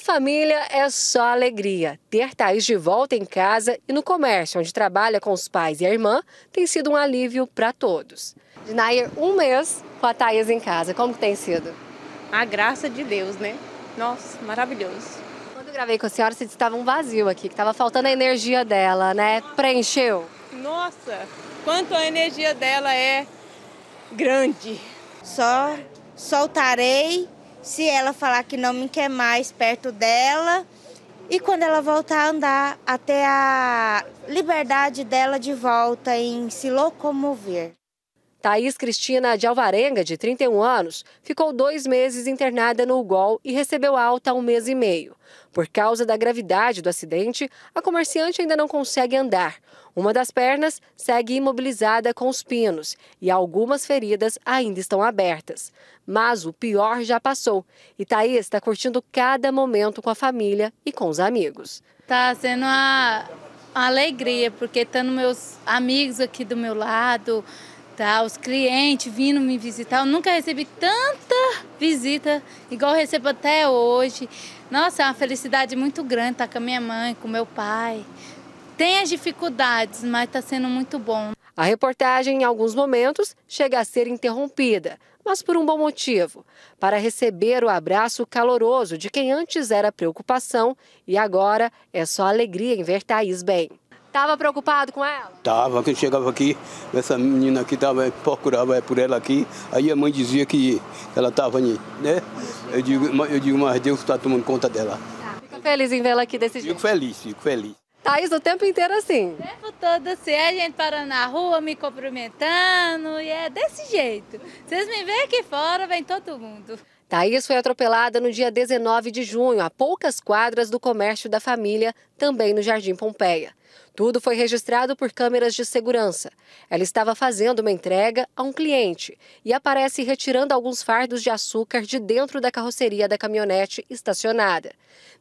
família é só alegria. Ter Thaís de volta em casa e no comércio, onde trabalha com os pais e a irmã, tem sido um alívio para todos. Nair, um mês com a Thaís em casa, como tem sido? A graça de Deus, né? Nossa, maravilhoso. Quando eu gravei com a senhora, você disse que estava um vazio aqui, que estava faltando a energia dela, né? Preencheu? Nossa, quanto a energia dela é grande. Só soltarei se ela falar que não me quer mais perto dela e quando ela voltar a andar até a liberdade dela de volta em se locomover. Thaís Cristina de Alvarenga, de 31 anos, ficou dois meses internada no UGOL e recebeu alta há um mês e meio. Por causa da gravidade do acidente, a comerciante ainda não consegue andar. Uma das pernas segue imobilizada com os pinos e algumas feridas ainda estão abertas. Mas o pior já passou e Thaís está curtindo cada momento com a família e com os amigos. Está sendo uma, uma alegria, porque estão tá meus amigos aqui do meu lado, visitar, os clientes vindo me visitar. Eu nunca recebi tanta visita igual recebo até hoje. Nossa, é uma felicidade muito grande estar com a minha mãe, com meu pai. Tem as dificuldades, mas está sendo muito bom. A reportagem, em alguns momentos, chega a ser interrompida, mas por um bom motivo para receber o abraço caloroso de quem antes era preocupação e agora é só alegria em ver Thaís bem estava preocupado com ela? estava que chegava aqui, essa menina aqui tava, procurava é, por ela aqui, aí a mãe dizia que ela ali, né? Eu digo, eu digo mas Deus está tomando conta dela. Tá, fica feliz em vê-la aqui desse jeito? Fico feliz, fico feliz. Thaís o tempo inteiro assim. O tempo todo assim, a é gente parando na rua, me cumprimentando, e é desse jeito. Vocês me veem aqui fora, vem todo mundo. Thaís foi atropelada no dia 19 de junho, a poucas quadras do comércio da família, também no Jardim Pompeia. Tudo foi registrado por câmeras de segurança. Ela estava fazendo uma entrega a um cliente e aparece retirando alguns fardos de açúcar de dentro da carroceria da caminhonete estacionada.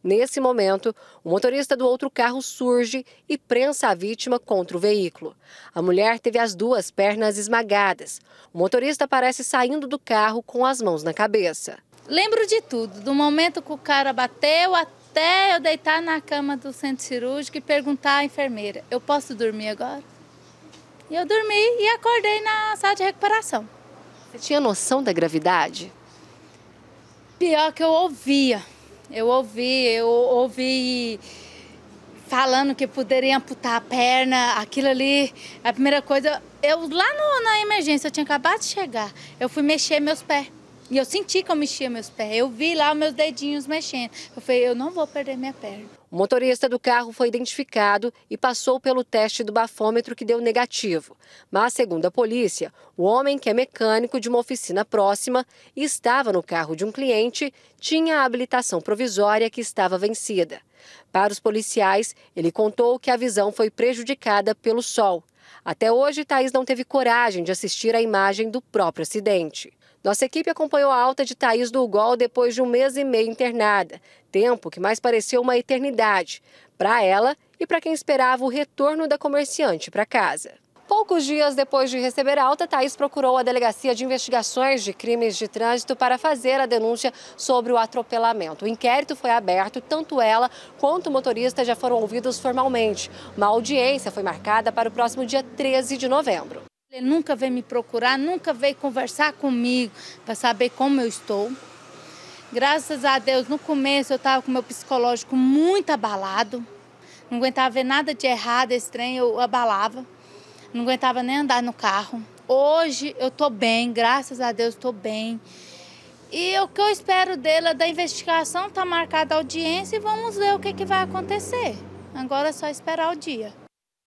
Nesse momento, o motorista do outro carro surge e prensa a vítima contra o veículo. A mulher teve as duas pernas esmagadas. O motorista aparece saindo do carro com as mãos na cabeça. Lembro de tudo, do momento que o cara bateu até até eu deitar na cama do centro cirúrgico e perguntar à enfermeira: eu posso dormir agora? E eu dormi e acordei na sala de recuperação. Você tinha noção da gravidade? Pior que eu ouvia. Eu ouvi, eu ouvi falando que poderiam amputar a perna, aquilo ali. A primeira coisa, eu lá no, na emergência, eu tinha acabado de chegar, eu fui mexer meus pés. E eu senti que eu mexia meus pés, eu vi lá meus dedinhos mexendo. Eu falei, eu não vou perder minha perna. O motorista do carro foi identificado e passou pelo teste do bafômetro que deu negativo. Mas, segundo a polícia, o homem, que é mecânico de uma oficina próxima e estava no carro de um cliente, tinha a habilitação provisória que estava vencida. Para os policiais, ele contou que a visão foi prejudicada pelo sol. Até hoje, Thaís não teve coragem de assistir a imagem do próprio acidente. Nossa equipe acompanhou a alta de Thaís do Ugol depois de um mês e meio internada, tempo que mais pareceu uma eternidade para ela e para quem esperava o retorno da comerciante para casa. Poucos dias depois de receber a alta, Thaís procurou a Delegacia de Investigações de Crimes de Trânsito para fazer a denúncia sobre o atropelamento. O inquérito foi aberto, tanto ela quanto o motorista já foram ouvidos formalmente. Uma audiência foi marcada para o próximo dia 13 de novembro. Ele nunca veio me procurar, nunca veio conversar comigo para saber como eu estou. Graças a Deus, no começo eu estava com meu psicológico muito abalado. Não aguentava ver nada de errado, esse trem eu abalava. Não aguentava nem andar no carro. Hoje eu estou bem, graças a Deus estou bem. E o que eu espero dela é da investigação, está marcada a audiência e vamos ver o que, que vai acontecer. Agora é só esperar o dia.